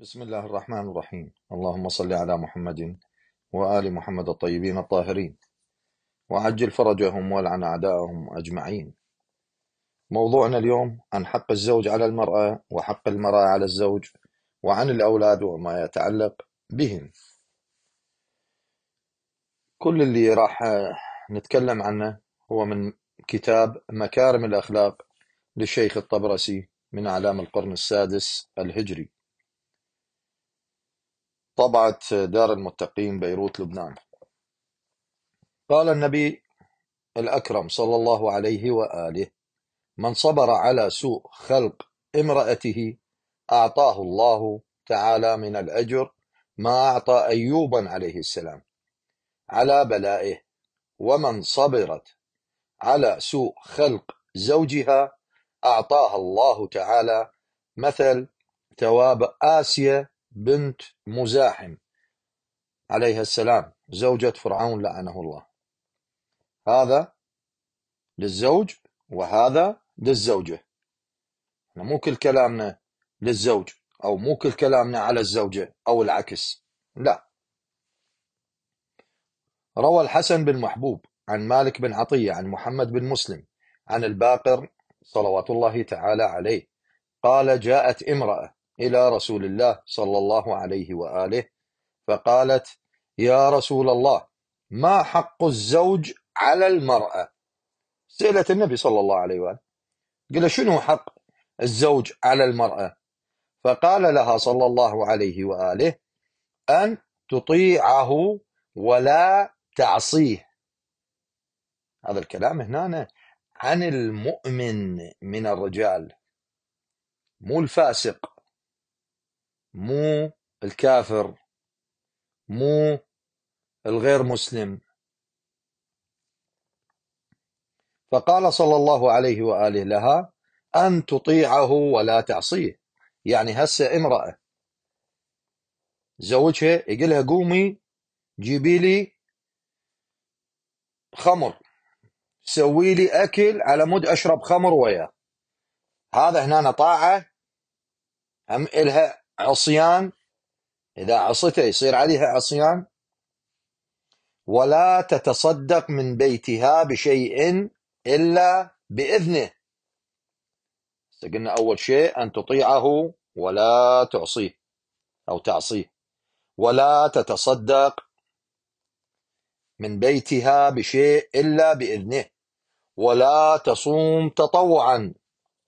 بسم الله الرحمن الرحيم اللهم صل على محمد وآل محمد الطيبين الطاهرين وعجل فرجهم والعن أعداءهم أجمعين موضوعنا اليوم عن حق الزوج على المرأة وحق المرأة على الزوج وعن الأولاد وما يتعلق بهم كل اللي راح نتكلم عنه هو من كتاب مكارم الأخلاق للشيخ الطبرسي من أعلام القرن السادس الهجري طبعة دار المتقين بيروت لبنان قال النبي الأكرم صلى الله عليه وآله من صبر على سوء خلق امرأته أعطاه الله تعالى من الأجر ما أعطى أيوبا عليه السلام على بلائه ومن صبرت على سوء خلق زوجها أعطاها الله تعالى مثل ثواب آسيا بنت مزاحم عليها السلام زوجة فرعون لعنه الله هذا للزوج وهذا للزوجة مو كل كلامنا للزوج أو مو كل كلامنا على الزوجة أو العكس لا روى الحسن بن محبوب عن مالك بن عطية عن محمد بن مسلم عن الباقر صلوات الله تعالى عليه قال جاءت امرأة إلى رسول الله صلى الله عليه وآله فقالت يا رسول الله ما حق الزوج على المرأة سألت النبي صلى الله عليه وآله قال شنو حق الزوج على المرأة فقال لها صلى الله عليه وآله أن تطيعه ولا تعصيه هذا الكلام هنا عن المؤمن من الرجال مو الفاسق مو الكافر مو الغير مسلم فقال صلى الله عليه واله لها ان تطيعه ولا تعصيه يعني هسه امراه زوجها يقول لها قومي جيبي لي خمر سوي لي اكل على مود اشرب خمر وياه هذا هنا طاعه ام الها عصيان إذا عصته يصير عليها عصيان ولا تتصدق من بيتها بشيء إلا بإذنه قلنا أول شيء أن تطيعه ولا تعصيه أو تعصيه ولا تتصدق من بيتها بشيء إلا بإذنه ولا تصوم تطوعا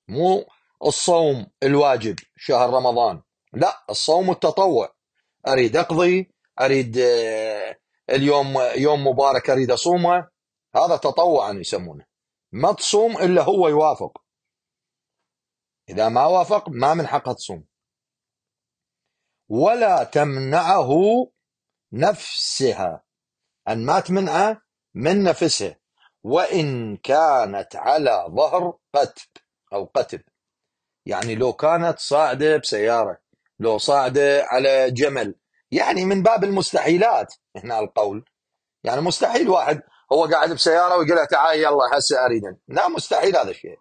مو الصوم الواجب شهر رمضان لا الصوم التطوع اريد اقضي اريد آه، اليوم يوم مبارك اريد اصومه هذا تطوعا يسمونه ما تصوم الا هو يوافق اذا ما وافق ما من حقه تصوم ولا تمنعه نفسها ان ما تمنعه من نفسه وان كانت على ظهر قتب او قتب يعني لو كانت صاعده بسياره لو صاعده على جمل يعني من باب المستحيلات هنا القول يعني مستحيل واحد هو قاعد بسياره ويقول تعال يلا هسه اريد لا مستحيل هذا الشيء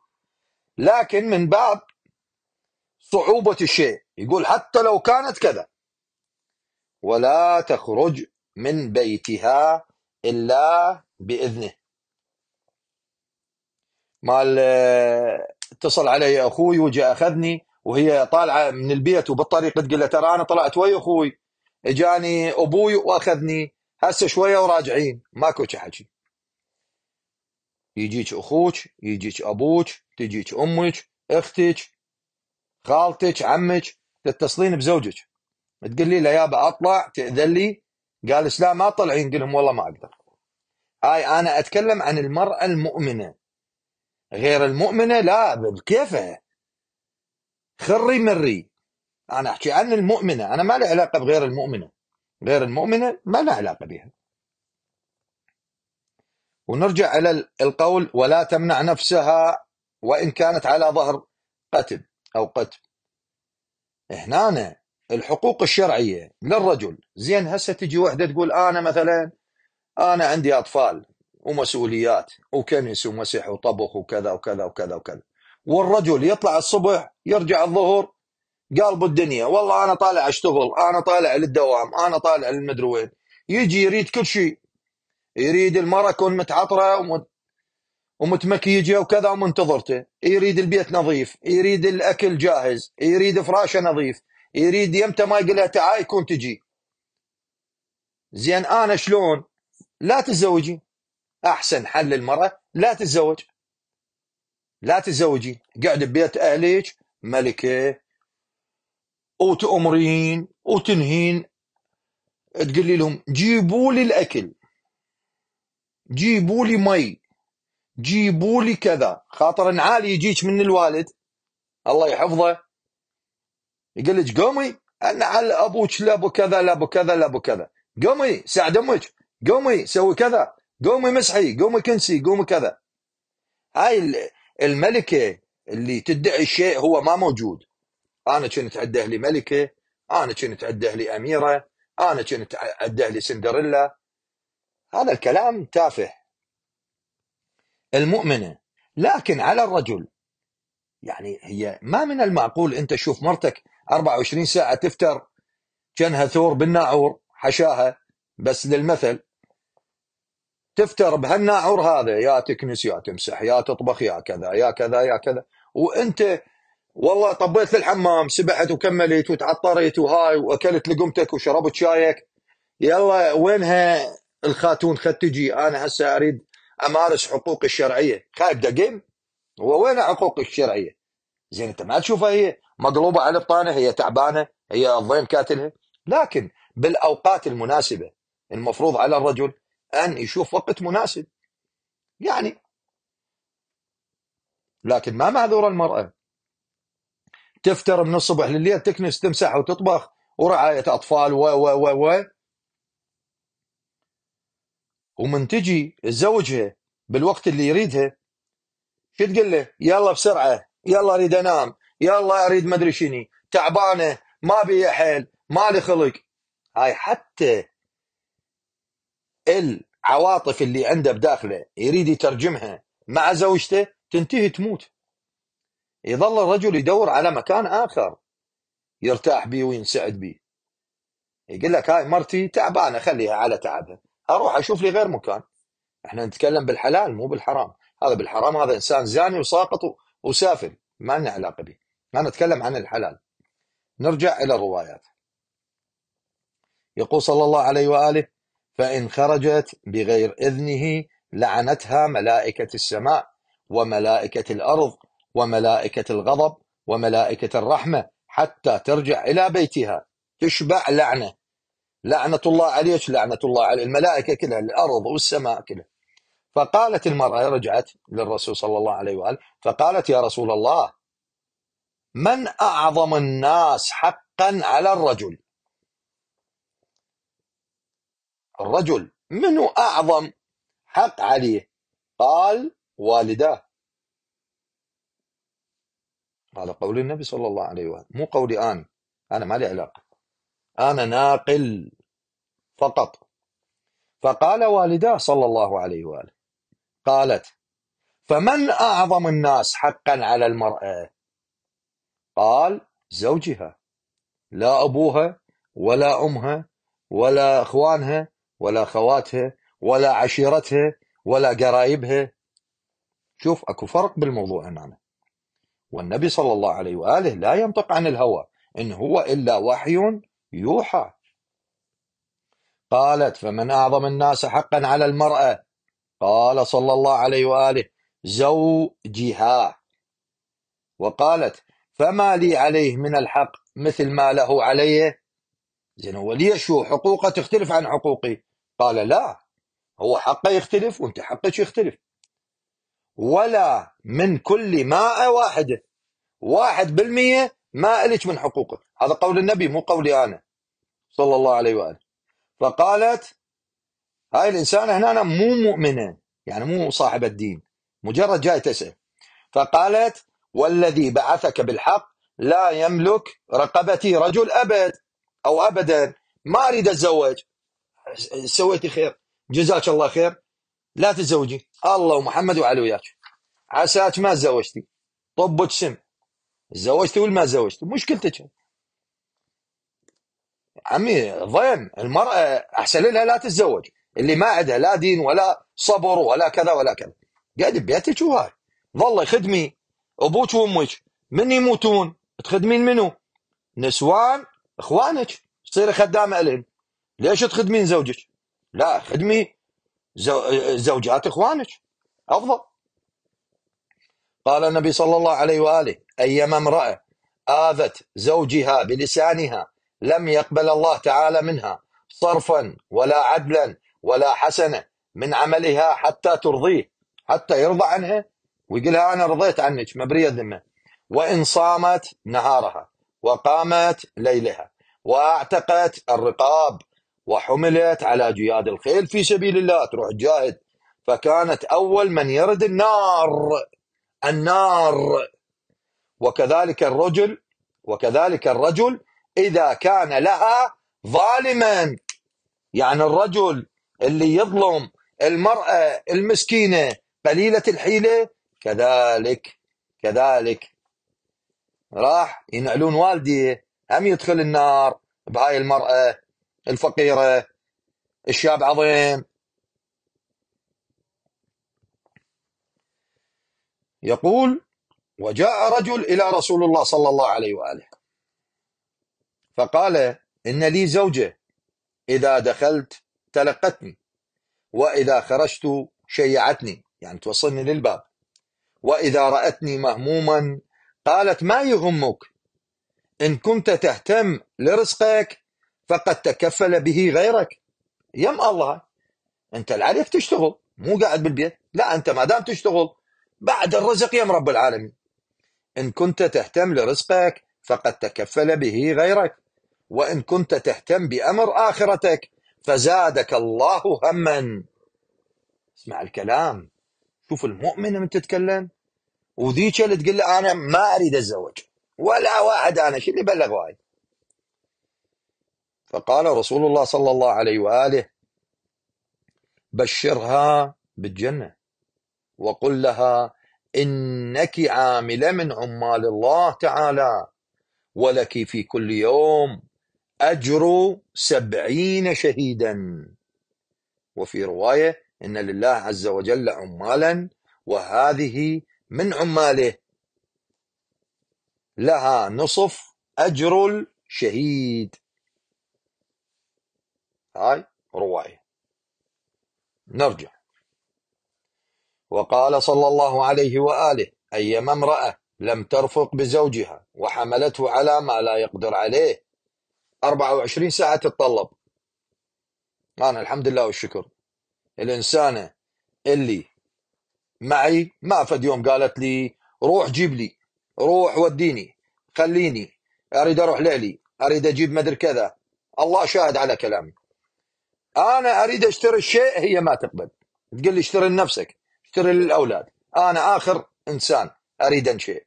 لكن من باب صعوبه الشيء يقول حتى لو كانت كذا ولا تخرج من بيتها الا باذنه مال اتصل علي اخوي وجاء اخذني وهي طالعه من البيت وبالطريق تقول له ترى انا طلعت ويا اخوي اجاني ابوي واخذني هسه شويه وراجعين ماكو حكي يجيك اخوك يجيك ابوك تجيك امك اختك خالتك عمك تتصلين بزوجك تقول لي لا يابا اطلع تاذن لي قال لا ما طلعين قلهم والله ما اقدر هاي انا اتكلم عن المراه المؤمنه غير المؤمنه لا بالكيفه خري مري أنا أحكي عن المؤمنة أنا ما لي علاقة بغير المؤمنة غير المؤمنة ما لها علاقة بها ونرجع إلى القول ولا تمنع نفسها وإن كانت على ظهر قتل أو قتل هنا الحقوق الشرعية للرجل زين هسه تجي وحدة تقول أنا مثلا أنا عندي أطفال ومسؤوليات وكنس ومسح وطبخ وكذا وكذا وكذا وكذا والرجل يطلع الصبح يرجع الظهر قلب الدنيا والله انا طالع اشتغل انا طالع للدوام انا طالع للمدري وين يجي يريد كل شيء يريد المرأة تكون متعطرة ومتمكيجة وكذا ومنتظرته يريد البيت نظيف يريد الأكل جاهز يريد فراشه نظيف يريد يمتى ما يقول تعاي تعال يكون تجي زين أنا شلون لا تتزوجي أحسن حل للمراه لا تتزوج لا تتزوجي قاعدة ببيت أهلك ملكة وتأمرين وتنهين تقولي لهم جيبوا لي الأكل جيبوا لي مي جيبوا لي كذا خاطر عالي يجيك من الوالد الله يحفظه يقول لك قومي انا على ابوك لا ابو كذا لا ابو كذا لا ابو كذا قومي ساعد امك قومي سوي كذا قومي مسحي قومي كنسي قومي كذا هاي الملكه اللي تدعي الشيء هو ما موجود انا كنت عند اهلي ملكه انا كنت عند اهلي اميره انا كنت عند اهلي سندريلا هذا الكلام تافه المؤمنه لكن على الرجل يعني هي ما من المعقول انت تشوف مرتك 24 ساعه تفتر كانها ثور بالناعور حشاها بس للمثل تفتر بهالناعور هذا يا تكنس يا تمسح يا تطبخ يا كذا يا كذا يا كذا وانت والله طبيت في الحمام سبحت وكملت وتعطرت وهاي واكلت لقمتك وشربت شايك يلا وينها الخاتون خد تجي انا هسه اريد امارس حقوقي الشرعيه خايب دقيم هو وين حقوقي الشرعيه؟ زين انت ما تشوفها هي مقلوبه على بطانه هي تعبانه هي الضيم كاتلها لكن بالاوقات المناسبه المفروض على الرجل أن يشوف وقت مناسب يعني لكن ما معذورة المرأة تفتر من الصبح لليل تكنس تمسح وتطبخ ورعاية أطفال و و و و ومن تجي تزوجها بالوقت اللي يريدها شو تقول له يلا بسرعة يلا أريد أنام يلا أريد ما أدري شني تعبانة ما بي حيل مالي خلق هاي حتى العواطف اللي عنده بداخله يريد يترجمها مع زوجته تنتهي تموت يظل الرجل يدور على مكان آخر يرتاح به وينسعد به يقول لك هاي مرتي تعبانة خليها على تعبها أروح أشوف لي غير مكان احنا نتكلم بالحلال مو بالحرام هذا بالحرام هذا إنسان زاني وساقط وسافل ما لنا علاقة به أنا أتكلم عن الحلال نرجع إلى الروايات يقول صلى الله عليه وآله فإن خرجت بغير إذنه لعنتها ملائكة السماء وملائكة الأرض وملائكة الغضب وملائكة الرحمة حتى ترجع إلى بيتها تشبع لعنة لعنة الله عليك لعنة الله على الملائكة كلها الأرض والسماء كلها فقالت المرأة رجعت للرسول صلى الله عليه وآله فقالت يا رسول الله من أعظم الناس حقا على الرجل الرجل منو أعظم حق عليه قال والداه هذا قول النبي صلى الله عليه وآله مو قولي أنا أنا ما لي علاقة أنا ناقل فقط فقال والداه صلى الله عليه وآله قالت فمن أعظم الناس حقا على المرأة قال زوجها لا أبوها ولا أمها ولا إخوانها ولا خواتها ولا عشيرتها ولا قرايبها شوف اكو فرق بالموضوع هنا والنبي صلى الله عليه واله لا ينطق عن الهوى ان هو الا وحي يوحى قالت فمن اعظم الناس حقا على المراه قال صلى الله عليه واله زوجها وقالت فما لي عليه من الحق مثل ما له عليه زين هو ليش حقوقه تختلف عن حقوقي قال لا هو حقه يختلف وانت حقك يختلف ولا من كل ماء واحدة واحد بالمية ما إلك من حقوقه هذا قول النبي مو قولي أنا صلى الله عليه وآله فقالت هاي الإنسانة هنا أنا مو مؤمنة يعني مو صاحبة دين مجرد جاي تسأل فقالت والذي بعثك بالحق لا يملك رقبتي رجل أبد أو أبدا ما أريد أتزوج سويتي خير جزاك الله خير لا تزوجي الله ومحمد وعلي وياك عساك ما تزوجتي طبك سم تزوجتي ولا ما تزوجتي مشكلتك عمي ضيم المرأة أحسن لها لا تتزوج اللي ما عندها لا دين ولا صبر ولا كذا ولا كذا قاعد ببيتك وهاي ظلي خدمي أبوك وأمك من يموتون تخدمين منو؟ نسوان إخوانك تصيري خدامة لهم ليش تخدمين زوجك؟ لا خدمي زوجات اخوانك افضل. قال النبي صلى الله عليه واله ايما امراه اذت زوجها بلسانها لم يقبل الله تعالى منها صرفا ولا عدلا ولا حسنه من عملها حتى ترضيه حتى يرضى عنها ويقول لها انا رضيت عنك مبريه ذمه وان صامت نهارها وقامت ليلها واعتقت الرقاب وحملت على جياد الخيل في سبيل الله تروح تجاهد فكانت أول من يرد النار النار وكذلك الرجل وكذلك الرجل إذا كان لها ظالما يعني الرجل اللي يظلم المرأة المسكينة قليلة الحيلة كذلك كذلك راح ينعلون والدي هم يدخل النار بهاي المرأة الفقيرة الشاب عظيم يقول وجاء رجل إلى رسول الله صلى الله عليه وآله فقال إن لي زوجة إذا دخلت تلقتني وإذا خرجت شيعتني يعني توصلني للباب وإذا رأتني مهموما قالت ما يهمك إن كنت تهتم لرزقك فقد تكفل به غيرك يم الله انت عليك تشتغل مو قاعد بالبيت لا انت ما دام تشتغل بعد الرزق يم رب العالمين ان كنت تهتم لرزقك فقد تكفل به غيرك وان كنت تهتم بامر اخرتك فزادك الله هما اسمع الكلام شوف المؤمن من تتكلم وذيك اللي تقول له انا ما اريد اتزوج ولا واحد انا شو اللي بلغ واحد فقال رسول الله صلى الله عليه وآله بشرها بالجنة وقل لها إنك عاملة من عمال الله تعالى ولك في كل يوم أجر سبعين شهيدا وفي رواية إن لله عز وجل عمالا وهذه من عماله لها نصف أجر الشهيد هاي رواية نرجع وقال صلى الله عليه وآله أيما امرأة لم ترفق بزوجها وحملته على ما لا يقدر عليه 24 ساعة تتطلب أنا الحمد لله والشكر الإنسانة اللي معي ما فد يوم قالت لي روح جيب لي روح وديني خليني أريد أروح لعلي أريد أجيب مدر كذا الله شاهد على كلامي انا اريد اشتري الشيء هي ما تقبل تقول لي اشتري لنفسك اشتري للاولاد انا اخر انسان اريد انشئ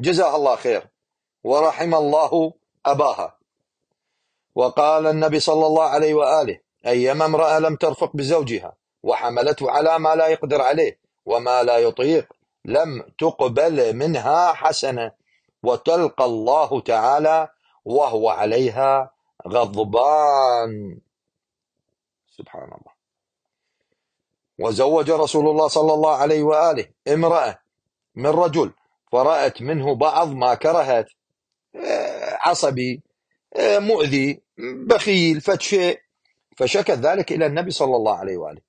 جزاها الله خير ورحم الله اباها وقال النبي صلى الله عليه واله ايما امراه لم ترفق بزوجها وحملته على ما لا يقدر عليه وما لا يطيق لم تقبل منها حسنه وتلقى الله تعالى وهو عليها غضبان سبحان الله وزوج رسول الله صلى الله عليه وآله امرأة من رجل فرأت منه بعض ما كرهت إيه، عصبي إيه، مؤذي بخيل فتشي فشكت ذلك إلى النبي صلى الله عليه وآله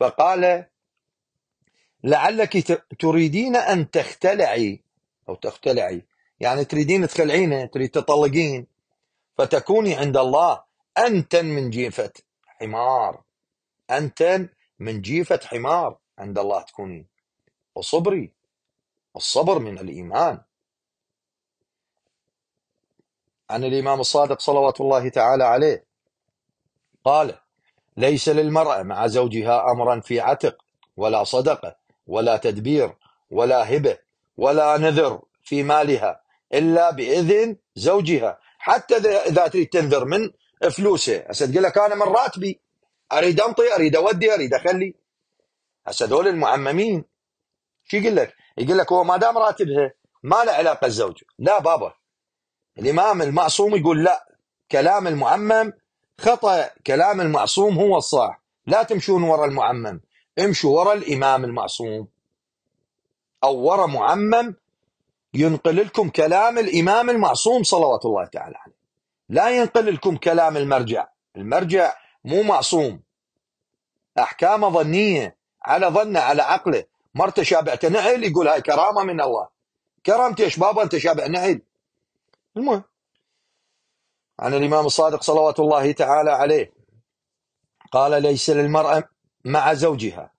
فقال لعلك تريدين أن تختلعي أو تختلعي يعني تريدين تخلعينه تريد تطلقين فتكوني عند الله أنتن من جيفة حمار أنت من جيفة حمار عند الله تكونين وصبري الصبر من الإيمان عن الإمام الصادق صلوات الله تعالى عليه قال ليس للمرأة مع زوجها أمرا في عتق ولا صدقة ولا تدبير ولا هبة ولا نذر في مالها إلا بإذن زوجها حتى إذا تريد تنذر من فلوسه هسه تقول لك انا من راتبي اريد انطي اريد اودي اريد اخلي هسه هذول المعممين شو يقول لك؟ يقول لك هو ما دام راتبها ما له علاقه الزوج لا بابا الامام المعصوم يقول لا كلام المعمم خطا كلام المعصوم هو الصح لا تمشون ورا المعمم امشوا ورا الامام المعصوم او ورا معمم ينقل لكم كلام الامام المعصوم صلوات الله تعالى عليه لا ينقل لكم كلام المرجع المرجع مو معصوم أحكامه ظنية على ظنه على عقله مرته شابع نحل يقول هاي كرامة من الله كرامتي ايش بابا انت شابع نعل المهم عن الإمام الصادق صلوات الله تعالى عليه قال ليس للمرأة مع زوجها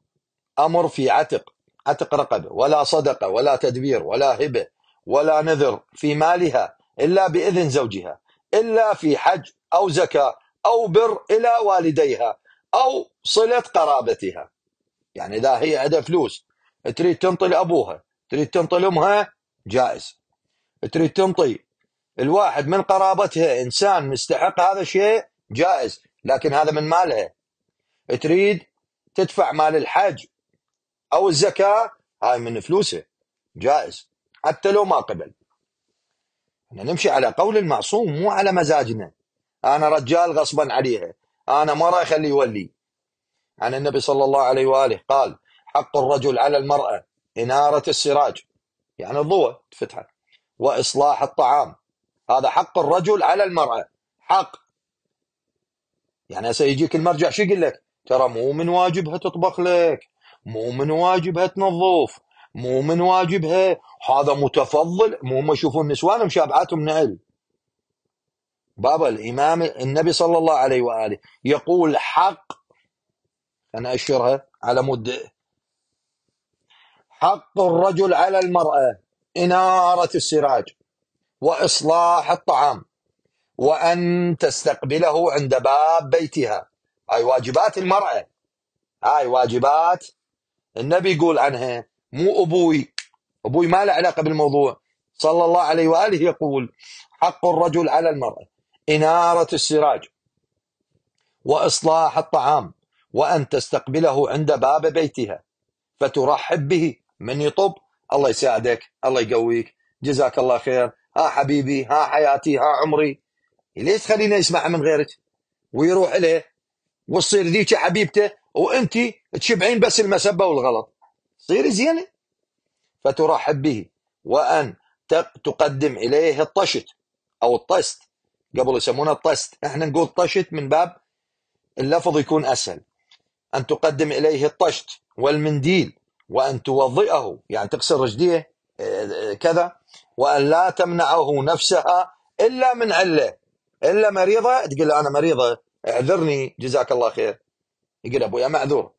أمر في عتق عتق رقبة ولا صدقة ولا تدبير ولا هبة ولا نذر في مالها إلا بإذن زوجها إلا في حج أو زكاة أو بر إلى والديها أو صلة قرابتها يعني إذا هي عندها فلوس تريد تنطي لابوها تريد تنطي لامها جائز تريد تنطي الواحد من قرابتها إنسان مستحق هذا الشيء جائز لكن هذا من مالها تريد تدفع مال الحج أو الزكاة هاي من فلوسه جائز حتى لو ما قبل احنا نمشي على قول المعصوم مو على مزاجنا انا رجال غصبا عليها انا ما راح اخليه يولي عن النبي صلى الله عليه واله قال حق الرجل على المراه اناره السراج يعني الضوء تفتحه واصلاح الطعام هذا حق الرجل على المراه حق يعني هسه يجيك المرجع شو يقول لك؟ ترى مو من واجبها تطبخ لك، مو من واجبها تنظف، مو من واجبها هذا متفضل مو هم يشوفون نسوانهم شابعاتهم نعل بابا الامام النبي صلى الله عليه واله يقول حق انا اشرها على مد حق الرجل على المراه اناره السراج واصلاح الطعام وان تستقبله عند باب بيتها هاي واجبات المراه هاي واجبات النبي يقول عنها مو أبوي أبوي ما له علاقة بالموضوع صلى الله عليه وآله يقول حق الرجل على المرأة إنارة السراج وإصلاح الطعام وأن تستقبله عند باب بيتها فترحب به من يطب الله يساعدك الله يقويك جزاك الله خير ها حبيبي ها حياتي ها عمري ليش خلينا يسمع من غيرك ويروح إليه وتصير ذيك حبيبته وانت تشبعين بس المسبه والغلط صيري زينة فترحب به وأن تقدم إليه الطشت أو الطست قبل يسمونه الطست احنا نقول طشت من باب اللفظ يكون أسهل أن تقدم إليه الطشت والمنديل وأن توضئه يعني تغسل رجليه آه، كذا وأن لا تمنعه نفسها إلا من علة إلا مريضة تقول له أنا مريضة اعذرني جزاك الله خير يقول أبويا معذور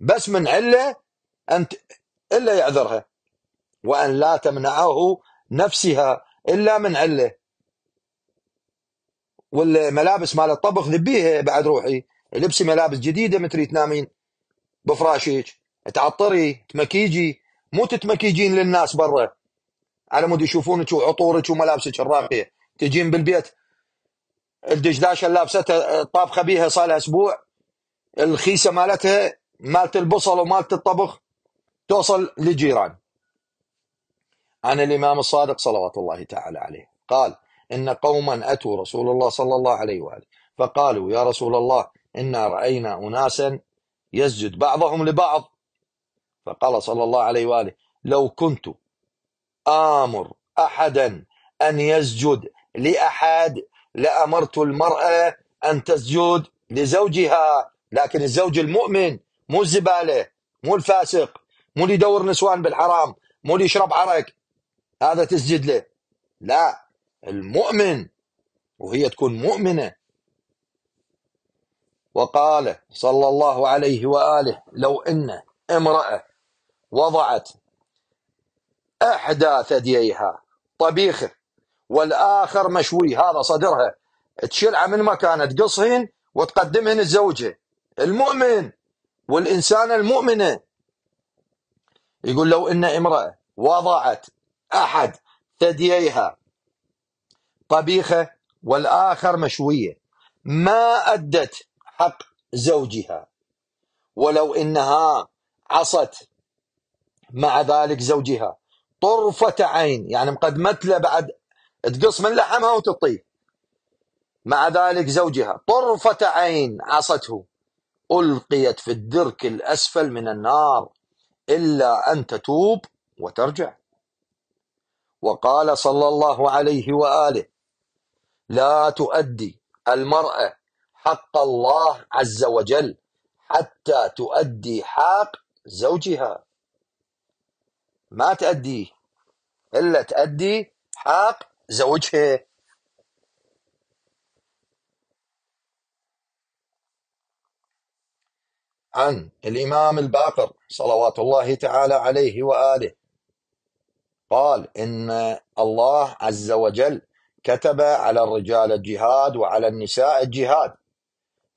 بس من علة أن إلا يعذرها وأن لا تمنعه نفسها إلا من علة والملابس مال الطبخ ذبيها بعد روحي لبسي ملابس جديدة متري تنامين بفراشك تعطري تمكيجي مو تتمكيجين للناس برا على مود يشوفونك وعطورك وملابسك الراقيه تجين بالبيت الدجداشه اللي لابستها طابخه بيها صار لها اسبوع الخيسه مالتها مالت البصل ومالت الطبخ توصل للجيران عن الإمام الصادق صلوات الله تعالى عليه قال إن قوما أتوا رسول الله صلى الله عليه وآله فقالوا يا رسول الله إنا رأينا أناسا يسجد بعضهم لبعض فقال صلى الله عليه وآله لو كنت آمر أحدا أن يسجد لأحد لأمرت المرأة أن تسجد لزوجها لكن الزوج المؤمن مو الزبالة مو الفاسق مو اللي يدور نسوان بالحرام مو اللي يشرب عرق هذا تسجد له لا المؤمن وهي تكون مؤمنه وقال صلى الله عليه واله لو ان امراه وضعت احدى ثدييها طبيخه والاخر مشوي هذا صدرها تشلعه من مكانه تقصهن وتقدمهن لزوجها المؤمن والانسانه المؤمنه يقول لو ان امراه وضعت احد ثدييها طبيخه والاخر مشويه ما ادت حق زوجها ولو انها عصت مع ذلك زوجها طرفة عين يعني مقدمت له بعد تقص من لحمها وتطيب مع ذلك زوجها طرفة عين عصته ألقيت في الدرك الأسفل من النار إلا أن تتوب وترجع وقال صلى الله عليه وآله لا تؤدي المرأة حق الله عز وجل حتى تؤدي حق زوجها ما تؤدي إلا تؤدي حق زوجها عن الإمام الباقر صلوات الله تعالى عليه وآله قال إن الله عز وجل كتب على الرجال الجهاد وعلى النساء الجهاد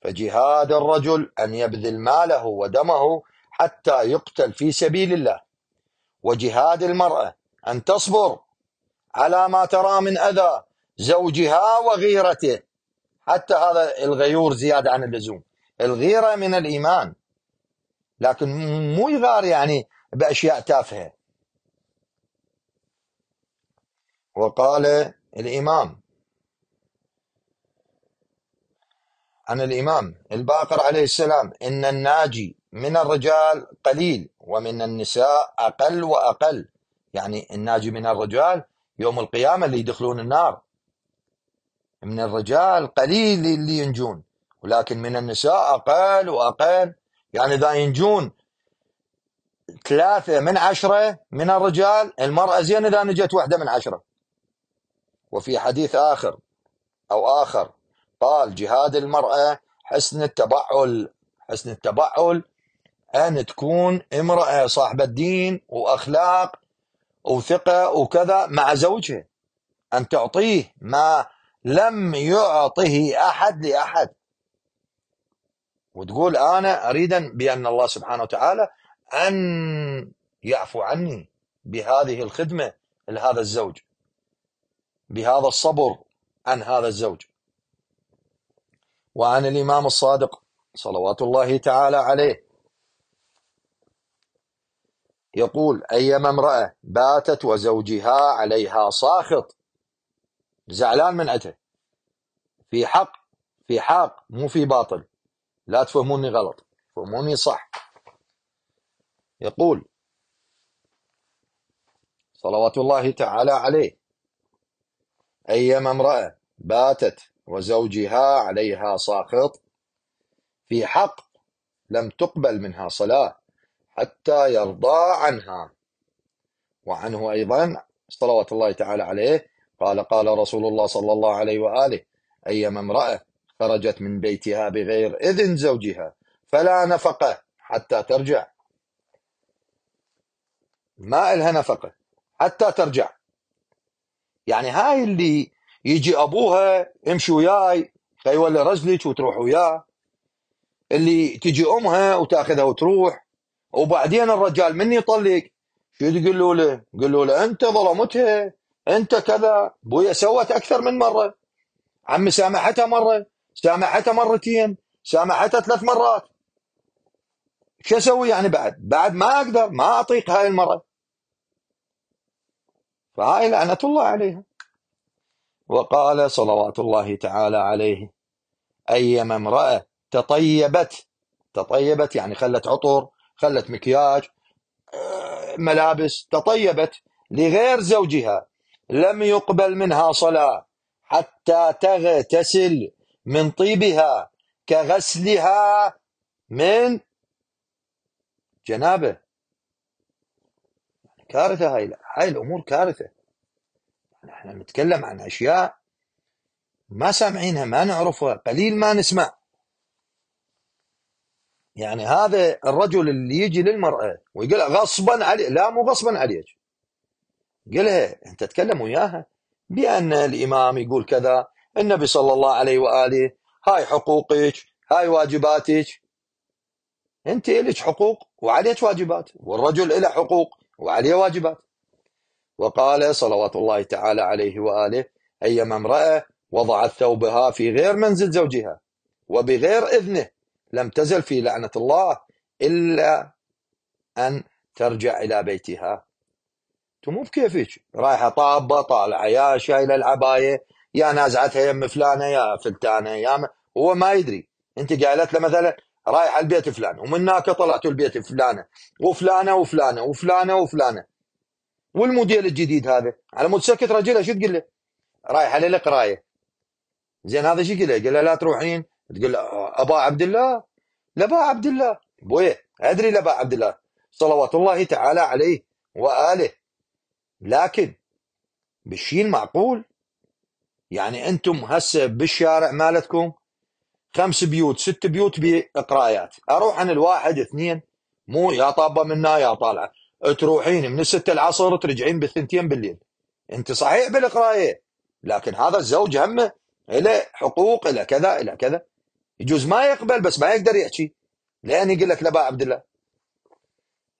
فجهاد الرجل أن يبذل ماله ودمه حتى يقتل في سبيل الله وجهاد المرأة أن تصبر على ما ترى من أذى زوجها وغيرته حتى هذا الغيور زيادة عن اللزوم الغيرة من الإيمان لكن مو يغار يعني بأشياء تافهة وقال الإمام عن الإمام الباقر عليه السلام إن الناجي من الرجال قليل ومن النساء أقل وأقل يعني الناجي من الرجال يوم القيامة اللي يدخلون النار من الرجال قليل اللي ينجون ولكن من النساء أقل وأقل يعني إذا ينجون ثلاثة من عشرة من الرجال المرأة زين إذا نجت واحدة من عشرة وفي حديث آخر أو آخر قال جهاد المرأة حسن التبعل حسن التبعل أن تكون امرأة صاحبة دين وأخلاق وثقة وكذا مع زوجها أن تعطيه ما لم يعطه أحد لأحد وتقول أنا أريد بأن الله سبحانه وتعالى أن يعفو عني بهذه الخدمة لهذا الزوج بهذا الصبر عن هذا الزوج وعن الإمام الصادق صلوات الله تعالى عليه يقول أيما امرأة باتت وزوجها عليها ساخط زعلان من أتى في حق في حق مو في باطل لا تفهموني غلط فهموني صح يقول صلوات الله تعالى عليه أيما امرأة باتت وزوجها عليها ساخط في حق لم تقبل منها صلاة حتى يرضى عنها وعنه أيضا صلوات الله تعالى عليه قال قال رسول الله صلى الله عليه وآله أيما امرأة خرجت من بيتها بغير إذن زوجها فلا نفقة حتى ترجع ما إلها نفقة حتى ترجع يعني هاي اللي يجي أبوها امشي وياي خيولي رجلك وتروح وياه اللي تجي أمها وتأخذها وتروح وبعدين الرجال من يطلق شو تقولوا له قلوا له أنت ظلمتها أنت كذا بويا سوت أكثر من مرة عمي سامحتها مرة سامحته مرتين سامحته ثلاث مرات شو اسوي يعني بعد؟ بعد ما اقدر ما اطيق هاي المره فهاي لعنه الله عليها وقال صلوات الله تعالى عليه ايما امراه تطيبت تطيبت يعني خلت عطر خلت مكياج ملابس تطيبت لغير زوجها لم يقبل منها صلاه حتى تغتسل من طيبها كغسلها من جنابه يعني كارثة هاي هاي الأمور كارثة يعني احنا نتكلم عن أشياء ما سامعينها ما نعرفها قليل ما نسمع يعني هذا الرجل اللي يجي للمرأة ويقول غصبا علي لا مو غصبا عليك قلها انت تتكلم وياها بأن الإمام يقول كذا النبي صلى الله عليه وآله هاي حقوقك هاي واجباتك أنت لك حقوق وعليك واجبات والرجل له حقوق وعليه واجبات وقال صلوات الله تعالى عليه وآله أيما امرأة وضعت ثوبها في غير منزل زوجها وبغير إذنه لم تزل في لعنة الله إلا أن ترجع إلى بيتها انتم مو بكيفك رايحه طابه طالعه يا شايله العبايه يا نازعتها يم فلانه يا فلتانه يا م... هو ما يدري انت قالت له مثلا رايح على البيت فلان ومن هناك طلعتوا البيت فلانه وفلانه وفلانه وفلانه وفلانه والموديل الجديد هذا على مود سكت رجلها شو تقول له؟ رايح على القرايه زين هذا شو يقول له؟ قال له لا تروحين تقول له ابا عبد الله لبا عبد الله بوي ادري لبا عبد الله صلوات الله تعالى عليه واله لكن بالشيء المعقول يعني انتم هسه بالشارع مالتكم خمس بيوت ست بيوت بقرايات اروح عن الواحد اثنين مو يا طابه منا يا طالعه تروحين من الستة العصر ترجعين بالثنتين بالليل انت صحيح بالقرايه لكن هذا الزوج همه له حقوق الى كذا الى كذا يجوز ما يقبل بس ما يقدر يحكي لان يقول لك لبا عبد الله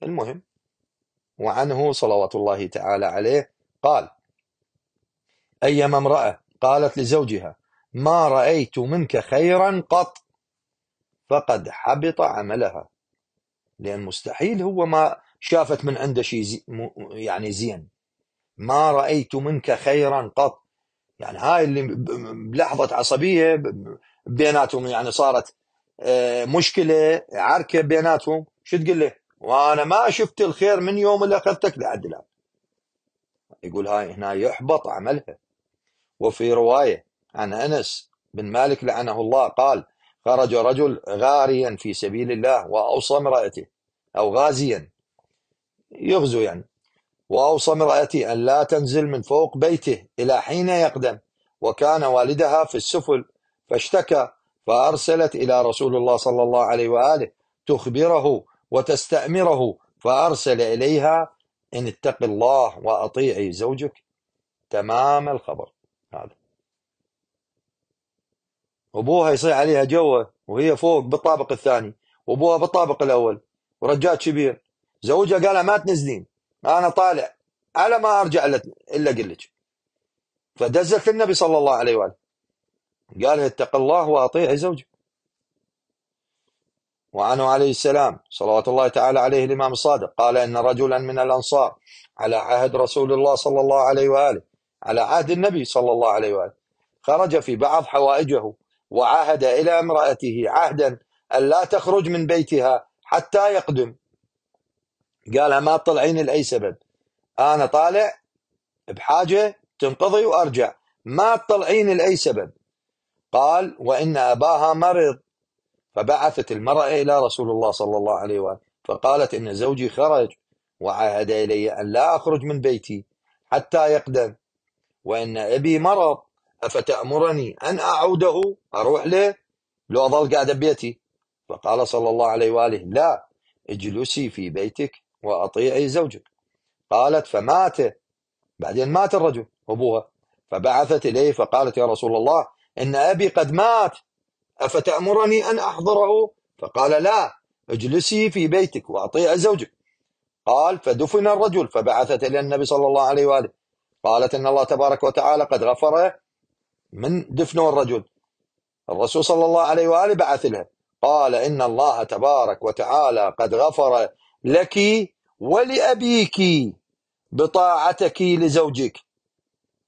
المهم وعنه صلوات الله تعالى عليه قال ايما امراه قالت لزوجها ما رأيت منك خيرا قط فقد حبط عملها لأن مستحيل هو ما شافت من عنده شيء زي يعني زين ما رأيت منك خيرا قط يعني هاي اللي بلحظة عصبية بيناتهم يعني صارت آه، مشكلة عركة بيناتهم شو تقول له وأنا ما شفت الخير من يوم اللي أخذتك لعد الآن يقول هاي هنا يحبط عملها وفي رواية عن أنس بن مالك لعنه الله قال خرج رجل غاريا في سبيل الله وأوصى امرأته أو غازيا يغزو يعني وأوصى امرأتي أن لا تنزل من فوق بيته إلى حين يقدم وكان والدها في السفل فاشتكى فأرسلت إلى رسول الله صلى الله عليه وآله تخبره وتستأمره فأرسل إليها إن اتق الله وأطيعي زوجك تمام الخبر هذا ابوها يصيح عليها جوا وهي فوق بالطابق الثاني وابوها بالطابق الاول ورجال كبير زوجها قالها ما تنزلين انا طالع على ما ارجع الا اقول لك فدزت النبي صلى الله عليه واله قال اتق الله واطيع زوجك وعنه عليه السلام صلوات الله تعالى عليه الامام الصادق قال ان رجلا من الانصار على عهد رسول الله صلى الله عليه واله على عهد النبي صلى الله عليه وآله خرج في بعض حوائجه وعاهد إلى امرأته عهدا ألا تخرج من بيتها حتى يقدم قالها ما تطلعين لأي سبب أنا طالع بحاجة تنقضي وأرجع ما تطلعين لأي سبب قال وإن أباها مرض فبعثت المرأة إلى رسول الله صلى الله عليه وآله فقالت إن زوجي خرج وعاهد إلي أن لا أخرج من بيتي حتى يقدم وإن أبي مرض أفتأمرني أن أعوده أروح له لو أظل قاعد ببيتي فقال صلى الله عليه وآله لا اجلسي في بيتك وأطيعي زوجك قالت فمات بعدين مات الرجل أبوها فبعثت إليه فقالت يا رسول الله إن أبي قد مات أفتأمرني أن أحضره فقال لا اجلسي في بيتك وأطيعي زوجك قال فدفن الرجل فبعثت إلى النبي صلى الله عليه وآله قالت إن الله تبارك وتعالى قد غفر من دفن الرجل الرسول صلى الله عليه وآله بعث لها قال إن الله تبارك وتعالى قد غفر لك ولأبيك بطاعتك لزوجك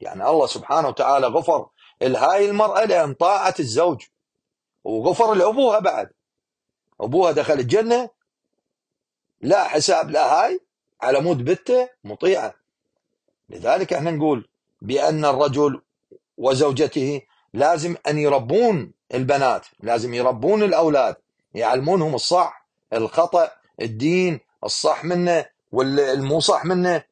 يعني الله سبحانه وتعالى غفر لهاي المرأة لأن طاعت الزوج وغفر لأبوها بعد أبوها دخل الجنة لا حساب لا هاي على مود بته مطيعة لذلك احنا نقول بأن الرجل وزوجته لازم أن يربون البنات لازم يربون الأولاد يعلمونهم الصح الخطأ الدين الصح منه والمو صح منه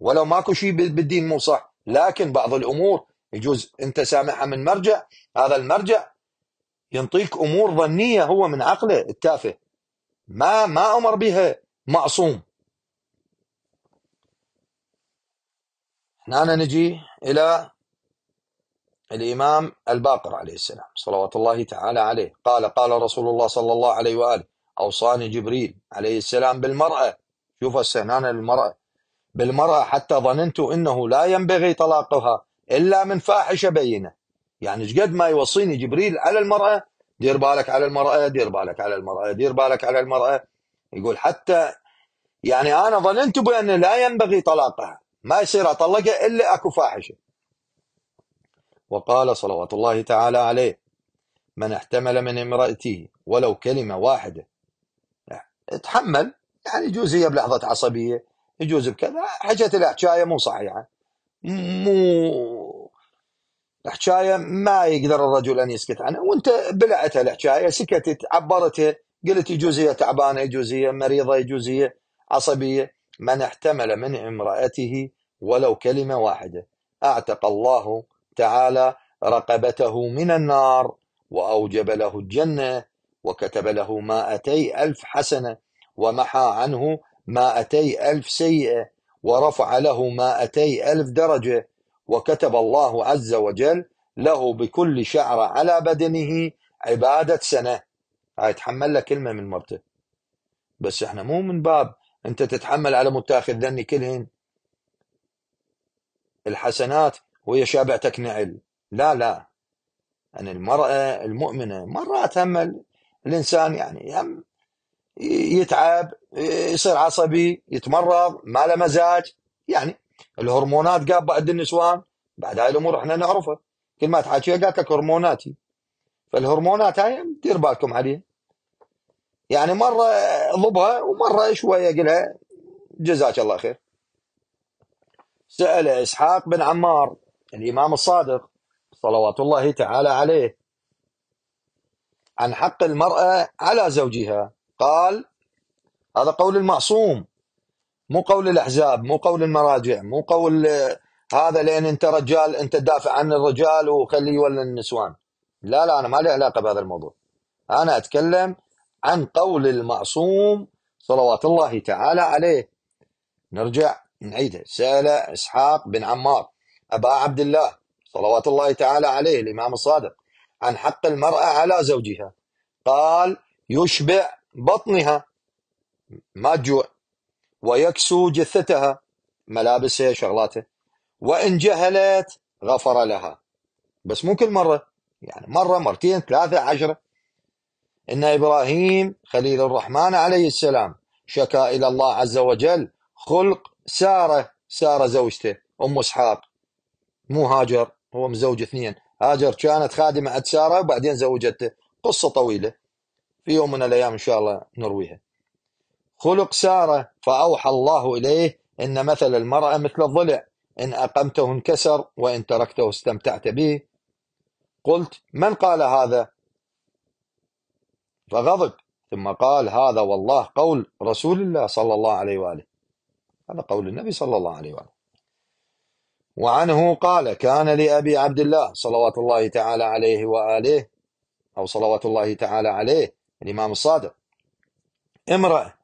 ولو ماكو شيء بالدين مو صح لكن بعض الأمور يجوز أنت سامحها من مرجع هذا المرجع ينطيك أمور ظنية هو من عقله التافه ما ما أمر بها معصوم هنا نجي إلى الإمام الباقر عليه السلام صلوات الله تعالى عليه قال قال رسول الله صلى الله عليه وآله أوصاني جبريل عليه السلام بالمرأة شوف السنان المرأة بالمرأة حتى ظننت أنه لا ينبغي طلاقها إلا من فاحشة بينة يعني ايش قد ما يوصيني جبريل على المرأة دير بالك على المرأة دير بالك على المرأة دير بالك على المرأة يقول حتى يعني أنا ظننت بأن لا ينبغي طلاقها ما يصير أطلقه إلا أكو فاحشة وقال صلوات الله تعالى عليه من احتمل من امرأته ولو كلمة واحدة اتحمل يعني يجوز هي بلحظة عصبية يجوز بكذا حكت الحكاية مو صحيحة مو الحكاية ما يقدر الرجل أن يسكت عنها وانت بلعتها الحكاية سكتت عبرتها قلت يجوز هي تعبانة يجوز هي مريضة يجوز هي عصبية من احتمل من امرأته ولو كلمة واحدة أعتق الله تعالى رقبته من النار وأوجب له الجنة وكتب له مائتي ألف حسنة ومحى عنه مائتي ألف سيئة ورفع له مائتي ألف درجة وكتب الله عز وجل له بكل شعرة على بدنه عبادة سنة هاي يتحمل له كلمة من مرته بس احنا مو من باب انت تتحمل على متاخذ ذني كلهن الحسنات وهي شابعتك نعل لا لا أن يعني المرأة المؤمنة مرات هم الإنسان يعني هم يتعب يصير عصبي يتمرض ما له مزاج يعني الهرمونات قابة عند النسوان بعد هاي الأمور احنا نعرفها كل ما تحاكيها قالت لك هرموناتي فالهرمونات هاي دير بالكم عليها يعني مرة ضبها ومرة شوية قلها جزاك الله خير سأل إسحاق بن عمار الإمام الصادق صلوات الله تعالى عليه عن حق المرأة على زوجها قال هذا قول المعصوم مو قول الأحزاب مو قول المراجع مو قول آه، هذا لأن أنت رجال أنت تدافع عن الرجال وخليه يولى النسوان لا لا أنا ما لي علاقة بهذا الموضوع أنا أتكلم عن قول المعصوم صلوات الله تعالى عليه نرجع نعيده سأل إسحاق بن عمار أبا عبد الله صلوات الله تعالى عليه الإمام الصادق عن حق المرأة على زوجها قال يشبع بطنها ما تجوع ويكسو جثتها ملابسها شغلاتها وإن جهلت غفر لها بس مو كل مرة يعني مرة مرتين ثلاثة عشرة إن إبراهيم خليل الرحمن عليه السلام شكا إلى الله عز وجل خلق ساره ساره زوجته ام اسحاق مو هاجر هو مزوج اثنين هاجر كانت خادمه عند ساره وبعدين زوجته قصه طويله في يوم من الايام ان شاء الله نرويها خلق ساره فاوحى الله اليه ان مثل المراه مثل الضلع ان اقمته انكسر وان تركته استمتعت به قلت من قال هذا فغضب ثم قال هذا والله قول رسول الله صلى الله عليه واله هذا قول النبي صلى الله عليه وسلم وعنه قال كان لأبي عبد الله صلوات الله تعالى عليه وآله أو صلوات الله تعالى عليه الإمام الصادق امرأة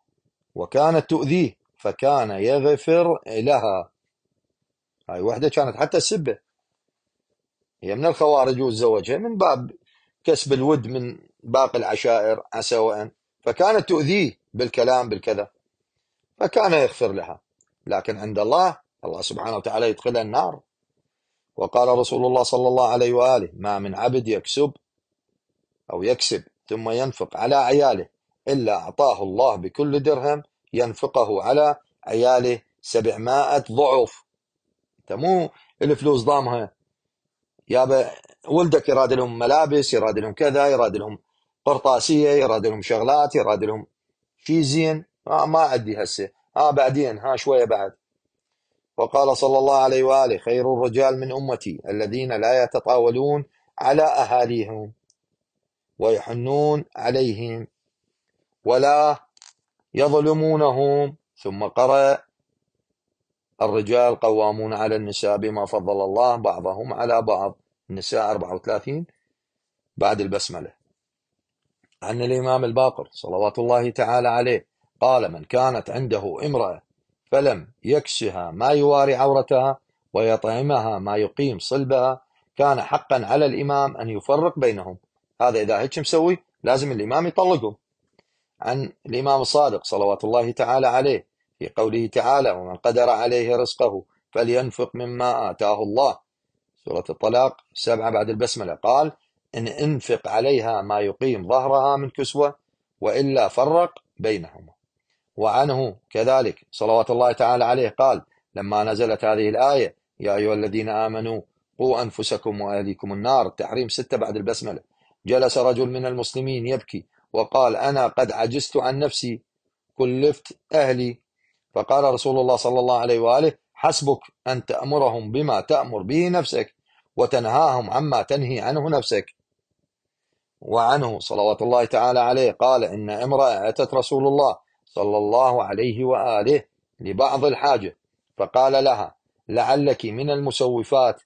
وكانت تؤذيه فكان يغفر لها هاي وحدة كانت حتى سبة هي من الخوارج وتزوجها من باب كسب الود من باقي العشائر عسى وأن فكانت تؤذيه بالكلام بالكذا فكان يغفر لها لكن عند الله الله سبحانه وتعالى يدخلها النار وقال رسول الله صلى الله عليه وآله ما من عبد يكسب أو يكسب ثم ينفق على عياله إلا أعطاه الله بكل درهم ينفقه على عياله سبعمائة ضعف أنت مو الفلوس ضامها يابا ولدك يراد لهم ملابس يراد لهم كذا يراد لهم قرطاسية يراد لهم شغلات يراد لهم شيء زين ما, ما عندي هسه ها آه، بعدين ها شوية بعد وقال صلى الله عليه وآله خير الرجال من أمتي الذين لا يتطاولون على أهاليهم ويحنون عليهم ولا يظلمونهم ثم قرأ الرجال قوامون على النساء بما فضل الله بعضهم على بعض النساء 34 بعد البسملة عن الإمام الباقر صلوات الله تعالى عليه قال من كانت عنده امرأة فلم يكسها ما يواري عورتها ويطعمها ما يقيم صلبها كان حقا على الإمام أن يفرق بينهم هذا إذا هيك مسوي لازم الإمام يطلقهم عن الإمام الصادق صلوات الله تعالى عليه في قوله تعالى ومن قدر عليه رزقه فلينفق مما آتاه الله سورة الطلاق سبعة بعد البسملة قال إن انفق عليها ما يقيم ظهرها من كسوة وإلا فرق بينهما وعنه كذلك صلوات الله تعالى عليه قال لما نزلت هذه الآية يا أيها الذين آمنوا قوا أنفسكم وأهليكم النار تحريم ستة بعد البسملة جلس رجل من المسلمين يبكي وقال أنا قد عجزت عن نفسي كلفت أهلي فقال رسول الله صلى الله عليه وآله حسبك أن تأمرهم بما تأمر به نفسك وتنهاهم عما تنهي عنه نفسك وعنه صلوات الله تعالى عليه قال إن امرأة أتت رسول الله صلى الله عليه وآله لبعض الحاجة فقال لها لعلك من المسوفات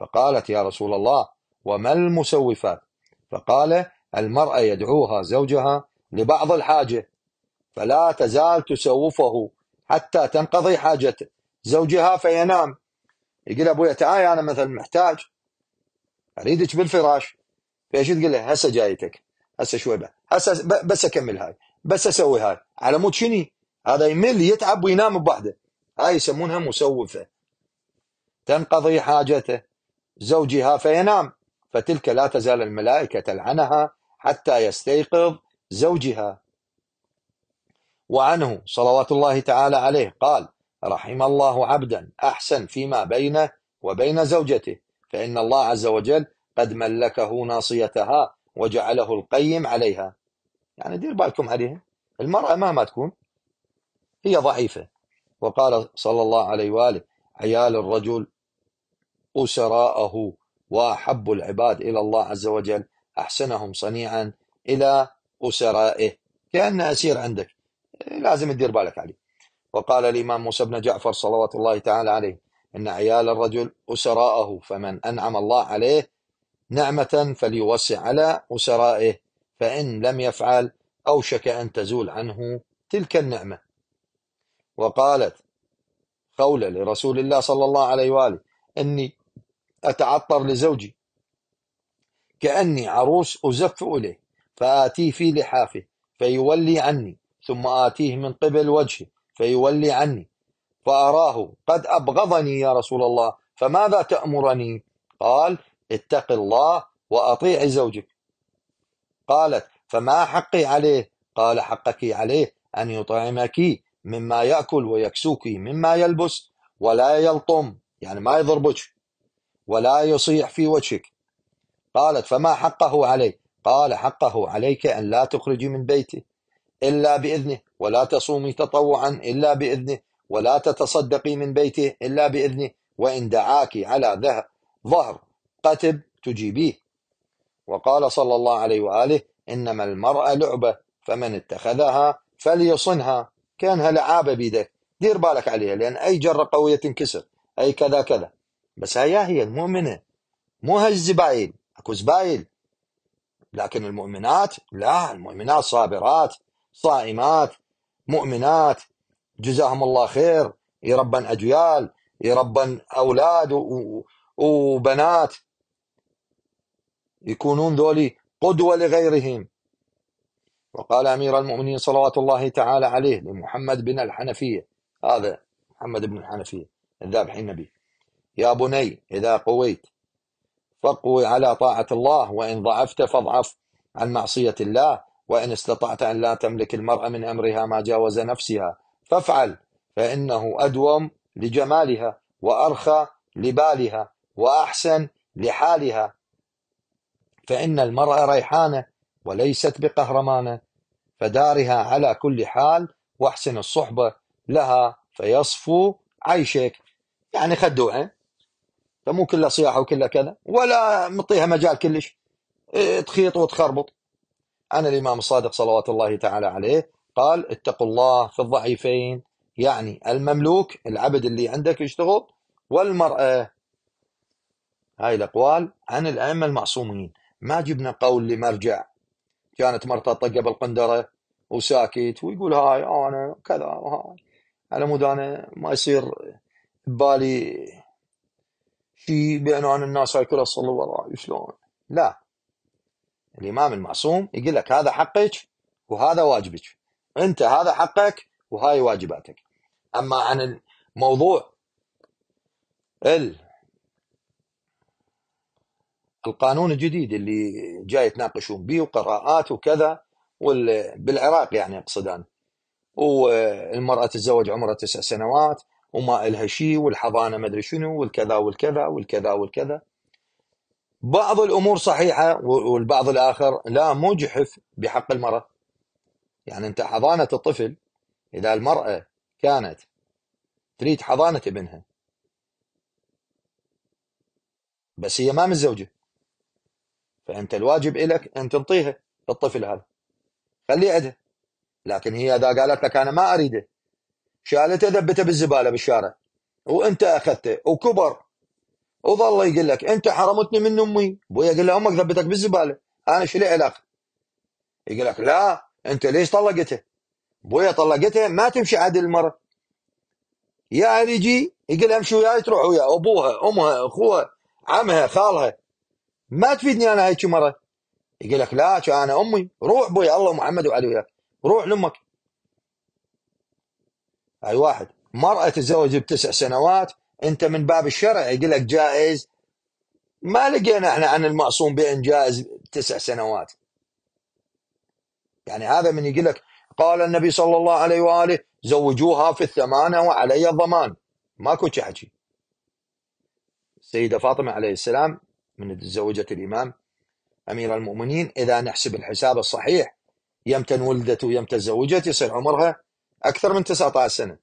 فقالت يا رسول الله وما المسوفات فقال المرأة يدعوها زوجها لبعض الحاجة فلا تزال تسوفه حتى تنقضي حاجة زوجها فينام يقول ابويا تعال انا مثلا محتاج اريدك بالفراش فايش تقول له هسه جايتك هسه شوي بقى. هسه بس اكمل هاي بس اسوي هاي على مود شني هذا يمل يتعب وينام بوحده هاي يسمونها مسوفة تنقضي حاجته زوجها فينام فتلك لا تزال الملائكة تلعنها حتى يستيقظ زوجها وعنه صلوات الله تعالى عليه قال رحم الله عبدا أحسن فيما بينه وبين زوجته فإن الله عز وجل قد ملكه ناصيتها وجعله القيم عليها يعني دير بالكم عليها المرأة مهما تكون هي ضعيفة وقال صلى الله عليه وآله عيال الرجل أسراءه وأحب العباد إلى الله عز وجل أحسنهم صنيعا إلى أسرائه كأن أسير عندك لازم تدير بالك عليه وقال الإمام موسى بن جعفر صلوات الله تعالى عليه إن عيال الرجل أسراءه فمن أنعم الله عليه نعمة فليوسع على أسرائه فإن لم يفعل أوشك أن تزول عنه تلك النعمة وقالت قولة لرسول الله صلى الله عليه وآله أني أتعطر لزوجي كأني عروس أزف إليه فآتيه في لحافه فيولي عني ثم آتيه من قبل وجهه فيولي عني فأراه قد أبغضني يا رسول الله فماذا تأمرني قال اتق الله وأطيع زوجك قالت فما حقي عليه قال حقك عليه أن يطعمك مما يأكل ويكسوك مما يلبس ولا يلطم يعني ما يضربك ولا يصيح في وجهك قالت فما حقه عليه قال حقه عليك أن لا تخرجي من بيته إلا بإذنه ولا تصومي تطوعا إلا بإذنه ولا تتصدقي من بيته إلا بإذنه وإن دعاك على ظهر قتب تجيبيه وقال صلى الله عليه وآله إنما المرأة لعبة فمن اتخذها فليصنها كانها لعابة بيدك دير بالك عليها لأن أي جرة قوية تنكسر أي كذا كذا بس هيا هي المؤمنة مو هالزبايل أكو زبايل لكن المؤمنات لا المؤمنات صابرات صائمات مؤمنات جزاهم الله خير يربن أجيال يربن أولاد وبنات يكونون ذولي قدوة لغيرهم وقال أمير المؤمنين صلوات الله تعالى عليه لمحمد بن الحنفية هذا محمد بن الحنفية الذابح النبي يا بني إذا قويت فقوي على طاعة الله وإن ضعفت فاضعف عن معصية الله وإن استطعت أن لا تملك المرأة من أمرها ما جاوز نفسها فافعل فإنه أدوم لجمالها وأرخى لبالها وأحسن لحالها فإن المرأة ريحانة وليست بقهرمانة فدارها على كل حال واحسن الصحبة لها فيصفو عيشك يعني خدوها فمو كلها صياحة وكلها كذا ولا مطيها مجال كلش إيه، تخيط وتخربط عن الإمام الصادق صلوات الله تعالى عليه قال اتقوا الله في الضعيفين يعني المملوك العبد اللي عندك يشتغل والمرأة هاي الأقوال عن الأئمة المعصومين ما جبنا قول لمرجع كانت مرته طقه بالقندره وساكت ويقول هاي انا كذا وهاي على مود انا ما يصير ببالي شيء بان انا الناس هاي كلها تصلي وراي شلون لا الامام المعصوم يقول لك هذا حقك وهذا واجبك انت هذا حقك وهاي واجباتك اما عن الموضوع ال القانون الجديد اللي جاي يتناقشون به وقراءات وكذا بالعراق يعني اقصد انا والمراه تتزوج عمرها تسع سنوات وما الها شيء والحضانه ما ادري شنو والكذا والكذا والكذا والكذا بعض الامور صحيحه والبعض الاخر لا مجحف بحق المراه يعني انت حضانه الطفل اذا المراه كانت تريد حضانه ابنها بس هي ما متزوجه فأنت الواجب إلك أن تنطيها للطفل هذا خليه عندها لكن هي إذا قالت لك أنا ما أريده شالته ذبته بالزبالة بالشارع وأنت أخذته وكبر وظل يقول لك أنت حرمتني من أمي ابوي يقول لها أمك ذبتك بالزبالة أنا شو لي علاقة يقول لك لا أنت ليش طلقته ابوي طلقته ما تمشي عدل المرة يا يجي يقول امشي وياي تروح وياه ابوها امها اخوها عمها خالها ما تفيدني انا كم مره يقول لك لا انا امي روح بوي الله ومحمد وعلي وياك روح لامك هاي واحد مرأة تتزوج بتسع سنوات انت من باب الشرع يقول لك جائز ما لقينا احنا عن المعصوم بان جائز تسع سنوات يعني هذا من يقول لك قال النبي صلى الله عليه واله زوجوها في الثمانه وعلي الضمان ماكو حكي السيده فاطمه عليه السلام من زوجة الإمام أمير المؤمنين إذا نحسب الحساب الصحيح يمتن ولدت ويمتن زوجت يصير عمرها أكثر من 19 سنة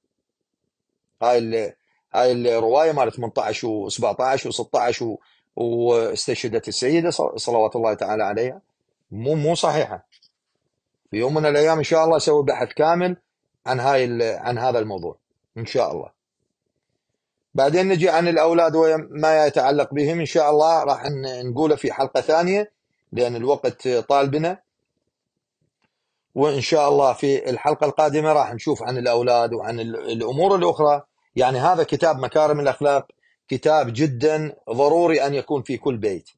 هاي ال... هاي الرواية مال 18 و17 و16 واستشهدت السيدة صلوات الله تعالى عليها مو مو صحيحة في يوم من الأيام إن شاء الله أسوي بحث كامل عن هاي عن هذا الموضوع إن شاء الله بعدين نجي عن الأولاد وما يتعلق بهم إن شاء الله راح نقوله في حلقة ثانية لأن الوقت طالبنا وإن شاء الله في الحلقة القادمة راح نشوف عن الأولاد وعن الأمور الأخرى يعني هذا كتاب مكارم الأخلاق كتاب جدا ضروري أن يكون في كل بيت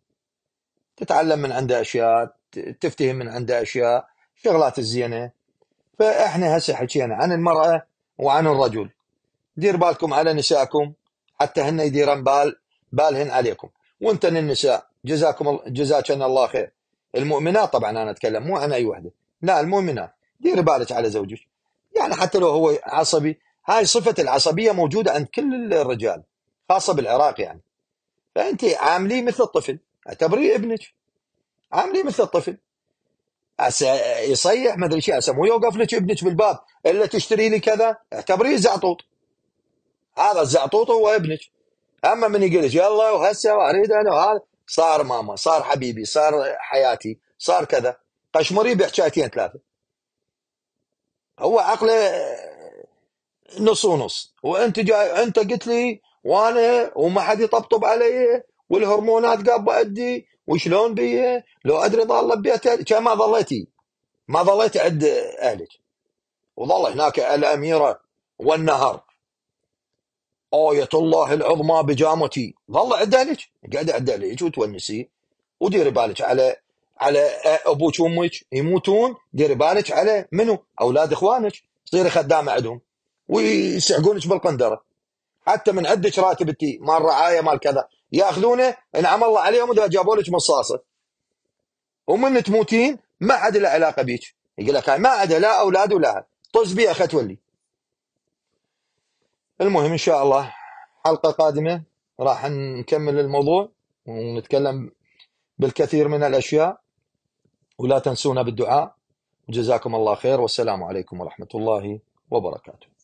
تتعلم من عنده أشياء تفتهم من عنده أشياء شغلات الزينة فإحنا هسه حكينا عن المرأة وعن الرجل دير بالكم على نسائكم حتى هن يديرن بال بالهن عليكم وانت للنساء جزاكم جزاكن الله خير المؤمنات طبعا انا اتكلم مو عن اي وحده لا المؤمنات ديري بالك على زوجك يعني حتى لو هو عصبي هاي صفه العصبيه موجوده عند كل الرجال خاصه بالعراق يعني فانت عامليه مثل الطفل اعتبريه ابنك عامليه مثل الطفل أسا يصيح ما ادري شو هسه مو يوقف لك ابنك بالباب الا تشتري لي كذا اعتبريه زعطوط هذا الزعطوطه هو ابنك اما من يقول لك يلا وهسه واريد انا وهذا صار ماما صار حبيبي صار حياتي صار كذا قشمري بحكايتين ثلاثه هو عقله نص ونص وانت جاي انت قلت لي وانا وما حد يطبطب علي والهرمونات قابه ادي وشلون بي لو ادري ضاله ببيتي كان ما ظليتي ما ظليتي عند اهلك وظل هناك الاميره والنهر آية الله العظمى بجامتي ظل عد عليك قاعد عد عليك وتونسي وديري بالك على على ابوك وامك يموتون ديري بالك على منو اولاد اخوانك تصيري خدامه عندهم ويسعقونك بالقندره حتى من عندك راتب التي مال رعايه مال كذا ياخذونه انعم الله عليهم اذا جابوا لك مصاصه ومن تموتين ما عاد له علاقه بيك يقول لك هاي ما عاد لا اولاد ولا طز بيها خت ولي المهم ان شاء الله حلقه قادمه راح نكمل الموضوع ونتكلم بالكثير من الاشياء ولا تنسونا بالدعاء جزاكم الله خير والسلام عليكم ورحمه الله وبركاته